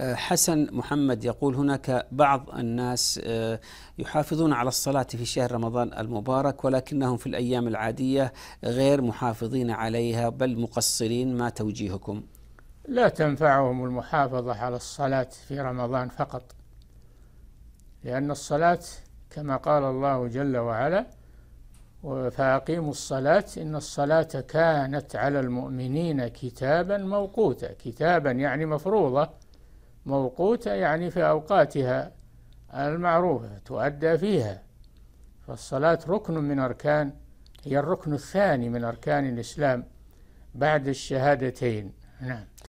حسن محمد يقول هناك بعض الناس آه، يحافظون على الصلاة في شهر رمضان المبارك ولكنهم في الأيام العادية غير محافظين عليها بل مقصرين ما توجيهكم لا تنفعهم المحافظة على الصلاة في رمضان فقط لأن الصلاة كما قال الله جل وعلا فأقيموا الصلاة إن الصلاة كانت على المؤمنين كتابا موقوتا كتابا يعني مفروضة موقوتة يعني في أوقاتها المعروفة تؤدى فيها فالصلاة ركن من أركان هي الركن الثاني من أركان الإسلام بعد الشهادتين نعم